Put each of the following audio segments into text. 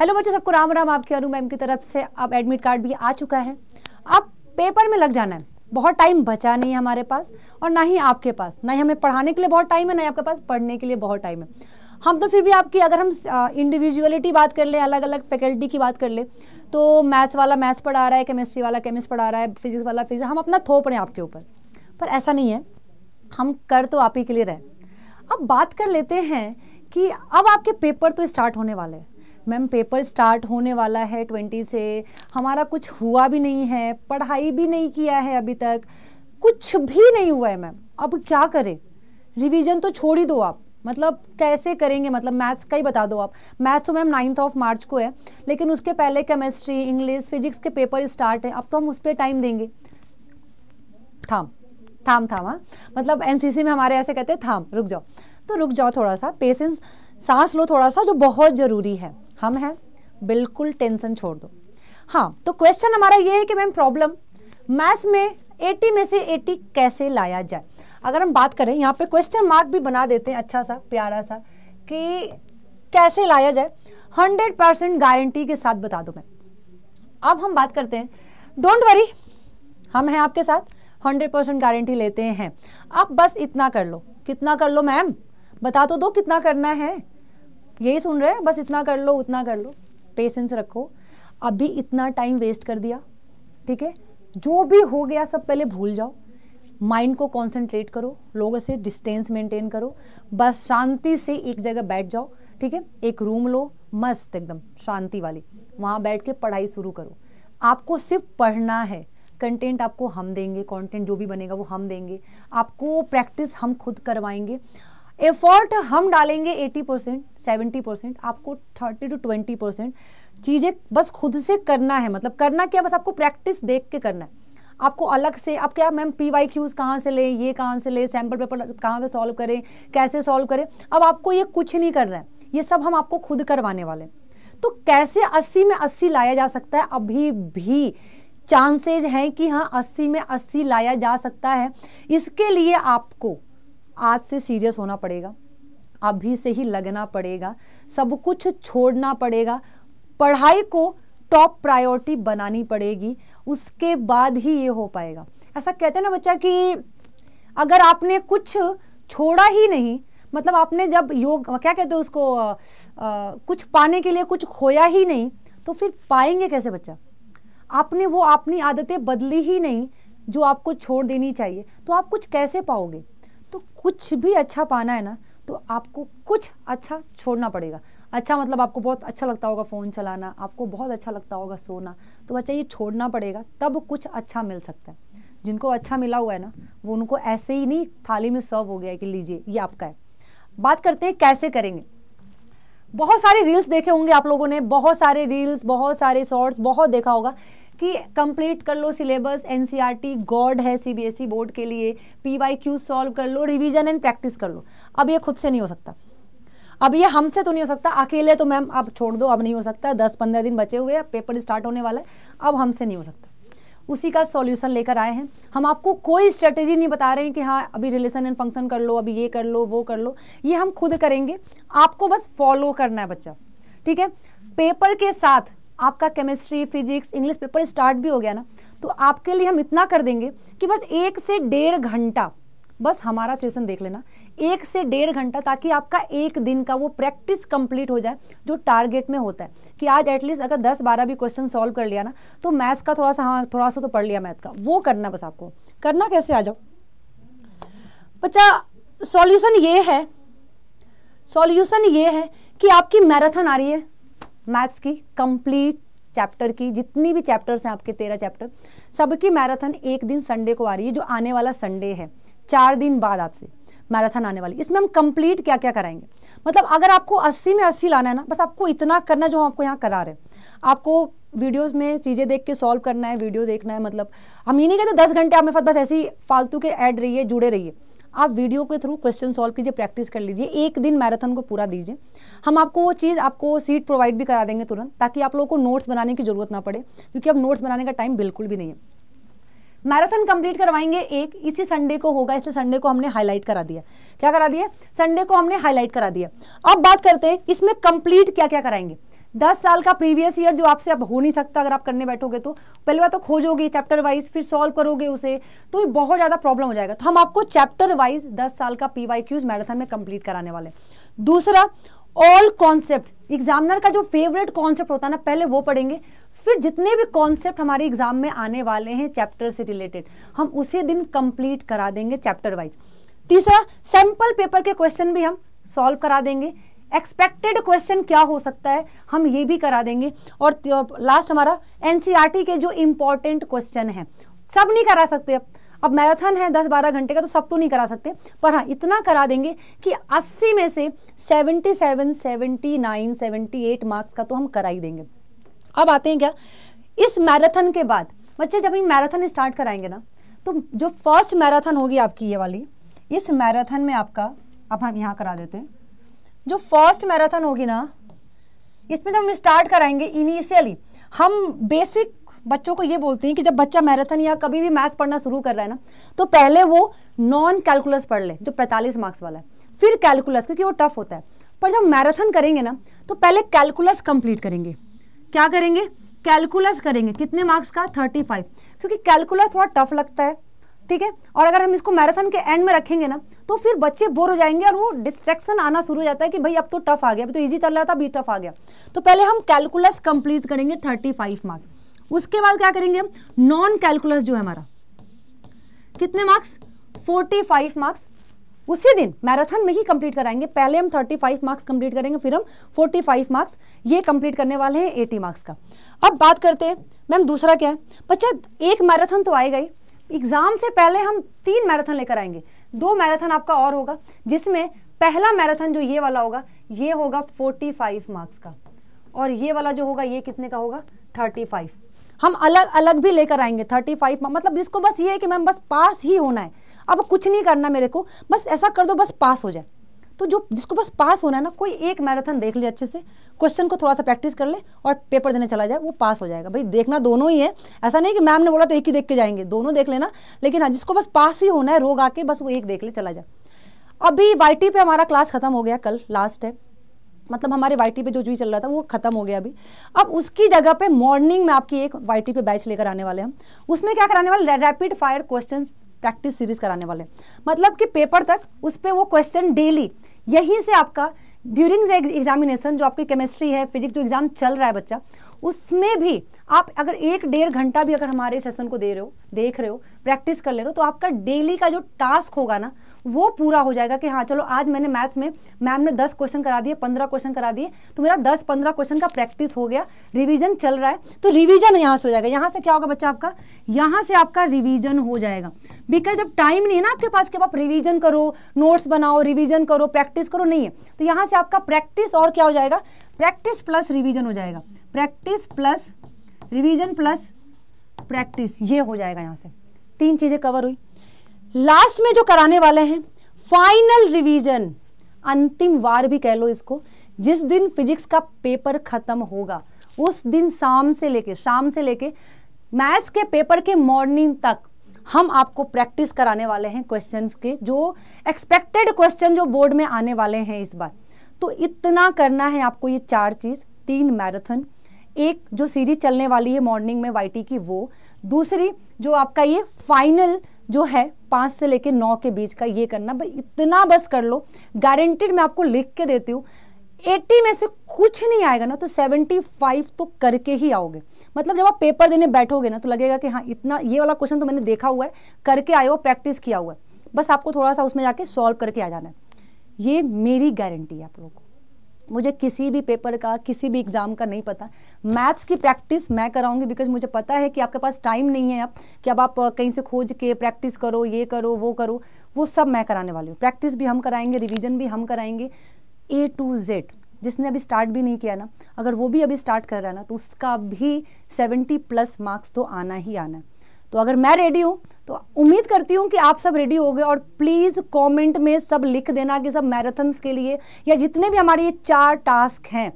hello बच्चों सबको राम राम आपके अनु मैम की तरफ से अब एडमिट कार्ड भी आ चुका है अब पेपर में लग जाना है बहुत टाइम बचा नहीं है हमारे पास और ना ही आपके पास ना ही हमें पढ़ाने के लिए बहुत टाइम है ना ही आपके पास पढ़ने के लिए बहुत टाइम है हम तो फिर भी आपकी अगर हम इंडिविजुअलिटी बात कर ले अलग अलग फैकल्टी की बात कर ले तो मैथ्स वाला मैथ्स पढ़ा रहा है केमिस्ट्री वाला केमिस्ट पढ़ा रहा है फिजिक्स वाला फिजिक्स हम अपना थोप रहे हैं आपके ऊपर पर ऐसा नहीं है हम कर तो आप ही के लिए रहें अब बात कर लेते हैं कि अब आपके पेपर तो स्टार्ट होने वाले हैं मैम पेपर स्टार्ट होने वाला है ट्वेंटी से हमारा कुछ हुआ भी नहीं है पढ़ाई भी नहीं किया है अभी तक कुछ भी नहीं हुआ है मैम अब क्या करें रिवीजन तो छोड़ ही दो आप मतलब कैसे करेंगे मतलब मैथ्स का ही बता दो आप मैथ्स तो मैम नाइन्थ ऑफ मार्च को है लेकिन उसके पहले केमिस्ट्री इंग्लिश फिजिक्स के पेपर स्टार्ट है अब तो हम उस पर टाइम देंगे थाम थाम थाम हाँ मतलब एनसीसी में हमारे ऐसे कहते हैं थाम रुक जाओ तो रुक जाओ थोड़ा सा पेशेंस सांस लो थोड़ा सा जो बहुत ज़रूरी है हम हैं बिल्कुल टेंशन छोड़ दो हाँ तो क्वेश्चन हमारा ये है कि मैम प्रॉब्लम मैथ्स में 80 में से 80 कैसे लाया जाए अगर हम बात करें यहाँ पे क्वेश्चन मार्क भी बना देते हैं अच्छा सा प्यारा सा कि कैसे लाया जाए 100 परसेंट गारंटी के साथ बता दो मैं अब हम बात करते हैं डोंट वरी हम हैं आपके साथ 100 परसेंट गारंटी लेते हैं अब बस इतना कर लो कितना कर लो मैम बता तो दो कितना करना है यही सुन रहे हैं बस इतना कर लो उतना कर लो पेशेंस रखो अभी इतना टाइम वेस्ट कर दिया ठीक है जो भी हो गया सब पहले भूल जाओ माइंड को कंसंट्रेट करो लोगों से डिस्टेंस मेंटेन करो बस शांति से एक जगह बैठ जाओ ठीक है एक रूम लो मस्त एकदम शांति वाली वहाँ बैठ के पढ़ाई शुरू करो आपको सिर्फ पढ़ना है कंटेंट आपको हम देंगे कंटेंट जो भी बनेगा वो हम देंगे आपको प्रैक्टिस हम खुद करवाएंगे एफर्ट हम डालेंगे 80 परसेंट सेवेंटी परसेंट आपको 30 टू 20 परसेंट चीज़ें बस खुद से करना है मतलब करना क्या बस आपको प्रैक्टिस देख के करना है आपको अलग से आप क्या मैम पी वाई क्यूज़ कहाँ से लें ये कहाँ से लें सैम्पल पेपर कहाँ पे सॉल्व करें कैसे सॉल्व करें अब आपको ये कुछ नहीं करना है ये सब हम आपको खुद करवाने वाले तो कैसे 80 में 80 लाया जा सकता है अभी भी चांसेज हैं कि हाँ 80 में 80 लाया जा सकता है इसके लिए आपको आज से सीरियस होना पड़ेगा अभी से ही लगना पड़ेगा सब कुछ छोड़ना पड़ेगा पढ़ाई को टॉप प्रायोरिटी बनानी पड़ेगी उसके बाद ही ये हो पाएगा ऐसा कहते हैं ना बच्चा कि अगर आपने कुछ छोड़ा ही नहीं मतलब आपने जब योग क्या कहते हैं उसको आ, आ, कुछ पाने के लिए कुछ खोया ही नहीं तो फिर पाएंगे कैसे बच्चा आपने वो अपनी आदतें बदली ही नहीं जो आपको छोड़ देनी चाहिए तो आप कुछ कैसे पाओगे तो कुछ भी अच्छा पाना है ना तो आपको कुछ अच्छा छोड़ना पड़ेगा अच्छा मतलब आपको बहुत अच्छा लगता होगा फ़ोन चलाना आपको बहुत अच्छा लगता होगा सोना तो बच्चा ये छोड़ना पड़ेगा तब कुछ अच्छा मिल सकता है जिनको अच्छा मिला हुआ है ना वो उनको ऐसे ही नहीं थाली में सर्व हो गया है कि लीजिए ये आपका है बात करते हैं कैसे करेंगे बहुत सारे रील्स देखे होंगे आप लोगों ने बहुत सारे रील्स बहुत सारे शॉर्ट्स बहुत देखा होगा कि कंप्लीट कर लो सिलेबस एनसीईआरटी गॉड है सीबीएसई बोर्ड e के लिए पीवाईक्यू सॉल्व कर लो रिवीजन एंड प्रैक्टिस कर लो अब ये खुद से नहीं हो सकता अब ये हमसे तो नहीं हो सकता अकेले तो मैम आप छोड़ दो अब नहीं हो सकता दस पंद्रह दिन बचे हुए अब पेपर स्टार्ट होने वाला है अब हमसे नहीं हो सकता उसी का सॉल्यूशन लेकर आए हैं हम आपको कोई स्ट्रेटेजी नहीं बता रहे हैं कि हाँ अभी रिलेशन एंड फंक्शन कर लो अभी ये कर लो वो कर लो ये हम खुद करेंगे आपको बस फॉलो करना है बच्चा ठीक है पेपर के साथ आपका chemistry physics English paper start भी हो गया ना तो आपके लिए हम इतना कर देंगे कि बस एक से डेढ़ घंटा बस हमारा सेशन देख लेना एक से डेढ़ घंटा ताकि आपका एक दिन का वो प्रैक्टिस कंप्लीट हो जाए जो टारगेट में होता है कि आज एटलीस्ट अगर दस बारह भी क्वेश्चन सॉल्व कर लिया ना तो मैथ्स का थोड़ा सा हाँ थोड़ा सा तो पढ़ लिया मैथ का वो करना बस आपको करना कैसे आ जाओ बच्चा सॉल्यूशन ये है सॉल्यूशन ये है कि आपकी मैराथन आ रही है मैथ्स की कंप्लीट चैप्टर की जितनी भी चैप्टर्स हैं आपके तेरह चैप्टर सबकी मैराथन एक दिन संडे को आ रही है जो आने वाला संडे है चार दिन बाद आपसे मैराथन आने वाली इसमें हम कंप्लीट क्या क्या कराएंगे मतलब अगर आपको 80 में 80 लाना है ना बस आपको इतना करना जो हम आपको यहाँ करा रहे हैं आपको वीडियोस में चीज़ें देख के सॉल्व करना है वीडियो देखना है मतलब हम ये नहीं कहते दस घंटे आप मेरे साथ बस ऐसी फालतू के ऐड रहिए जुड़े रहिए आप वीडियो के थ्रू क्वेश्चन सॉल्व कीजिए प्रैक्टिस कर लीजिए एक दिन मैराथन को पूरा दीजिए हम आपको वो चीज़ आपको सीट प्रोवाइड भी करा देंगे तुरंत ताकि आप लोगों को नोट्स बनाने की ज़रूरत ना पड़े क्योंकि अब नोट्स बनाने का टाइम बिल्कुल भी नहीं है मैराथन कंप्लीट करवाएंगे एक इसी संडे को होगा इसलिए संडे को हमने हाईलाइट करा दिया क्या करा दिया संडे को हमने हाईलाइट करा दिया अब बात करते हैं इसमें कंप्लीट क्या क्या कराएंगे दस साल का प्रीवियस ईयर जो आपसे अब हो नहीं सकता अगर आप करने बैठोगे तो पहले बार तो खोजोगे चैप्टर वाइज फिर सॉल्व करोगे उसे तो बहुत ज़्यादा प्रॉब्लम हो जाएगा तो हम आपको चैप्टर वाइज दस साल का पी वाई क्यूज मैराथन में कंप्लीट कराने वाले दूसरा ऑल कॉन्सेप्ट एग्जामिनर का जो फेवरेट कॉन्सेप्ट होता है ना पहले वो पढ़ेंगे फिर जितने भी कॉन्सेप्ट हमारे एग्जाम में आने वाले हैं चैप्टर से रिलेटेड हम उसी दिन कंप्लीट करा देंगे चैप्टर वाइज तीसरा सैंपल पेपर के क्वेश्चन भी हम सॉल्व करा देंगे एक्सपेक्टेड क्वेश्चन क्या हो सकता है हम ये भी करा देंगे और लास्ट हमारा एनसीईआरटी e के जो इम्पोर्टेंट क्वेश्चन है सब नहीं करा सकते अब अब मैराथन है दस बारह घंटे का तो सब तो नहीं करा सकते पर हाँ इतना करा देंगे कि अस्सी में से seventy seven seventy nine seventy eight marks का तो हम करा ही देंगे अब आते हैं क्या इस मैराथन के बाद बच्चे जब हम मैराथन स्टार्ट कराएंगे ना तो जो फर्स्ट मैराथन होगी आपकी ये वाली इस मैराथन में आपका अब हम यहाँ करा देते हैं जो फर्स्ट मैराथन होगी ना इसमें जब तो हम स्टार्ट कराएंगे इनिशियली हम बेसिक बच्चों को ये बोलते हैं कि जब बच्चा मैराथन या कभी भी मैथ्स पढ़ना शुरू कर रहा है ना तो पहले वो नॉन कैलकुलस पढ़ ले जो 45 मार्क्स वाला है फिर कैलकुलस क्योंकि वो टफ होता है पर जब मैराथन करेंगे ना तो पहले कैलकुलस कंप्लीट करेंगे क्या करेंगे कैलकुलस करेंगे कितने मार्क्स का थर्टी क्योंकि कैलकुलस थोड़ा टफ लगता है ठीक है और अगर हम इसको मैराथन के एंड में रखेंगे ना तो फिर बच्चे बोर हो जाएंगे और वो डिस्ट्रैक्शन आना शुरू हो जाता है कि भाई अब तो टफ आ गया अभी तो ईजी चल रहा था अभी टफ आ गया तो पहले हम कैलकुलस कंप्लीट करेंगे थर्टी फाइव मार्क्स उसके बाद क्या करेंगे हम नॉन कैलकुलस जो है हमारा कितने मार्क्स फोर्टी फाइव मार्क्स उसी दिन मैराथन में ही कंप्लीट कराएंगे पहले हम 35 मार्क्स कंप्लीट करेंगे फिर हम 45 मार्क्स ये कंप्लीट करने वाले हैं 80 मार्क्स का अब बात करते हैं मैम दूसरा क्या है बच्चा एक मैराथन तो आएगा ही एग्ज़ाम से पहले हम तीन मैराथन लेकर आएंगे दो मैराथन आपका और होगा जिसमें पहला मैराथन जो ये वाला होगा ये होगा 45 मार्क्स का और ये वाला जो होगा ये कितने का होगा 35 हम अलग अलग भी लेकर आएंगे 35 मतलब जिसको बस ये है कि मैम बस पास ही होना है अब कुछ नहीं करना मेरे को बस ऐसा कर दो बस पास हो जाए तो जो जिसको बस पास होना है ना कोई एक मैराथन देख ले अच्छे से क्वेश्चन को थोड़ा सा प्रैक्टिस कर ले और पेपर देने चला जाए वो पास हो जाएगा भाई देखना दोनों ही है ऐसा नहीं कि मैम ने बोला तो एक ही देख के जाएंगे दोनों देख लेना लेकिन हाँ जिसको बस पास ही होना है रोग आके बस वो एक देख ले चला जाए अभी वाई पे हमारा क्लास खत्म हो गया कल लास्ट है मतलब हमारे वाई पे जो भी चल रहा था वो खत्म हो गया अभी अब उसकी जगह पे मॉर्निंग में आपकी एक वाई पे बैच लेकर आने वाले हम उसमें क्या कराने वाले rapid fire question practice series कराने वाले मतलब कि पेपर तक उस पर वो क्वेश्चन डेली यहीं से आपका ड्यूरिंग एग्जामिनेशन जो आपकी केमिस्ट्री है फिजिक्स जो एग्जाम चल रहा है बच्चा उसमें भी आप अगर एक डेढ़ घंटा भी अगर हमारे सेशन को दे रहे हो देख रहे हो प्रैक्टिस कर ले रहे हो तो आपका डेली का जो टास्क होगा ना वो पूरा हो जाएगा कि हाँ चलो आज मैंने मैथ्स में मैम ने दस क्वेश्चन करा दिए पंद्रह क्वेश्चन करा दिए तो मेरा दस पंद्रह क्वेश्चन का प्रैक्टिस हो गया रिविजन चल रहा है तो रिविजन यहाँ से हो जाएगा यहाँ से क्या होगा बच्चा आपका यहाँ से आपका रिविजन हो जाएगा बिकॉज अब टाइम नहीं है ना आपके पास कि आप रिविजन करो नोट्स बनाओ रिविजन करो प्रैक्टिस करो नहीं है तो यहाँ से आपका प्रैक्टिस और क्या हो जाएगा प्रैक्टिस प्लस रिविजन हो जाएगा practice plus revision plus practice ये हो जाएगा यहाँ से तीन चीज़ें कवर हुई लास्ट में जो कराने वाले हैं फाइनल रिवीजन अंतिम वार भी कह लो इसको जिस दिन फिजिक्स का पेपर ख़त्म होगा उस दिन शाम से लेके शाम से लेके मैथ्स के पेपर के मॉर्निंग तक हम आपको प्रैक्टिस कराने वाले हैं क्वेश्चंस के जो एक्सपेक्टेड क्वेश्चन जो बोर्ड में आने वाले हैं इस बार तो इतना करना है आपको ये चार चीज़ तीन मैराथन एक जो सीरीज चलने वाली है मॉर्निंग में वाई की वो दूसरी जो आपका ये फाइनल जो है पाँच से लेकर नौ के बीच का ये करना भाई इतना बस कर लो गारंटेड मैं आपको लिख के देती हूँ 80 में से कुछ नहीं आएगा ना तो 75 तो करके ही आओगे मतलब जब आप पेपर देने बैठोगे ना तो लगेगा कि हाँ इतना ये वाला क्वेश्चन तो मैंने देखा हुआ है करके आए हो प्रैक्टिस किया हुआ है बस आपको थोड़ा सा उसमें जाके सॉल्व करके आ जाना है ये मेरी गारंटी है आप लोगों को मुझे किसी भी पेपर का किसी भी एग्ज़ाम का नहीं पता मैथ्स की प्रैक्टिस मैं कराऊंगी बिकॉज मुझे पता है कि आपके पास टाइम नहीं है आप कि अब आप कहीं से खोज के प्रैक्टिस करो ये करो वो करो वो सब मैं कराने वाली हूँ प्रैक्टिस भी हम कराएंगे रिविज़न भी हम कराएंगे ए टू जेड जिसने अभी स्टार्ट भी नहीं किया ना अगर वो भी अभी स्टार्ट कर रहा है ना तो उसका भी सेवेंटी प्लस मार्क्स तो आना ही आना है तो अगर मैं रेडी हूँ तो उम्मीद करती हूँ कि आप सब रेडी हो गए और प्लीज़ कमेंट में सब लिख देना कि सब मैराथन्स के लिए या जितने भी हमारे ये चार टास्क हैं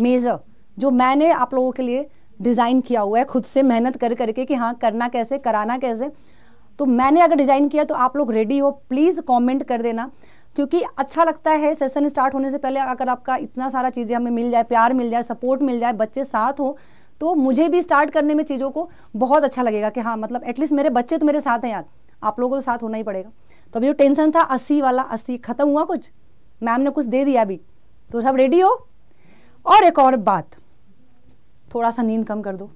मेज़र जो मैंने आप लोगों के लिए डिज़ाइन किया हुआ है खुद से मेहनत कर करके कि हाँ करना कैसे कराना कैसे तो मैंने अगर डिज़ाइन किया तो आप लोग रेडी हो प्लीज़ कॉमेंट कर देना क्योंकि अच्छा लगता है सेशन स्टार्ट होने से पहले अगर आपका इतना सारा चीज़ें हमें मिल जाए प्यार मिल जाए सपोर्ट मिल जाए बच्चे साथ हो तो मुझे भी स्टार्ट करने में चीज़ों को बहुत अच्छा लगेगा कि हाँ मतलब एटलीस्ट मेरे बच्चे तो मेरे साथ हैं यार आप लोगों को तो साथ होना ही पड़ेगा तो अभी जो टेंशन था अस्सी वाला अस्सी ख़त्म हुआ कुछ मैम ने कुछ दे दिया अभी तो सब रेडी हो और एक और बात थोड़ा सा नींद कम कर दो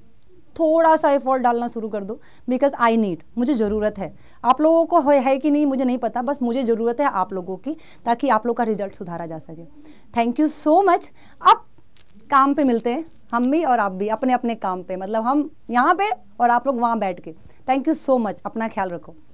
थोड़ा सा एफर्ट डालना शुरू कर दो बिकॉज आई नीड मुझे ज़रूरत है आप लोगों को है, है कि नहीं मुझे नहीं पता बस मुझे ज़रूरत है आप लोगों की ताकि आप लोग का रिजल्ट सुधारा जा सके थैंक यू सो मच अब काम पे मिलते हैं हम भी और आप भी अपने अपने काम पे मतलब हम यहाँ पे और आप लोग वहाँ बैठ के थैंक यू सो मच अपना ख्याल रखो